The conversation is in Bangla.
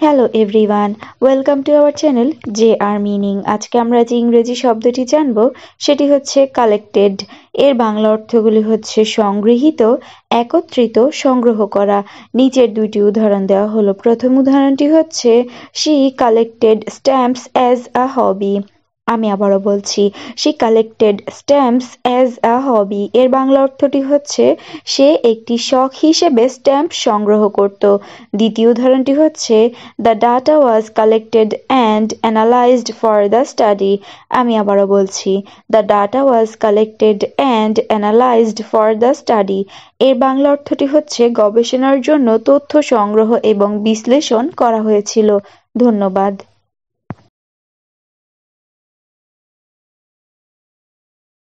hello everyone welcome to our channel J R meaning আজকে আমরা যে ইংরেজি শব্দটি জানব সেটি হচ্ছে কালেক্টেড এর বাংলা অর্থগুলি হচ্ছে সংগৃহীত একত্রিত সংগ্রহ করা নিচের দুইটি উদাহরণ দেওয়া হলো প্রথম উদাহরণটি হচ্ছে she collected stamps as a hobby আমি আবারও বলছি she collected stamps as a hobby এর বাংলা অর্থটি হচ্ছে সে একটি শখ হিসেবে স্ট্যাম্প সংগ্রহ করত দ্বিতীয় উদাহরণটি হচ্ছে the data was collected and analysed for the study আমি আবারও বলছি the data was collected and analysed for the study এর বাংলা অর্থটি হচ্ছে গবেষণার জন্য তথ্য সংগ্রহ এবং বিশ্লেষণ করা হয়েছিল ধন্যবাদ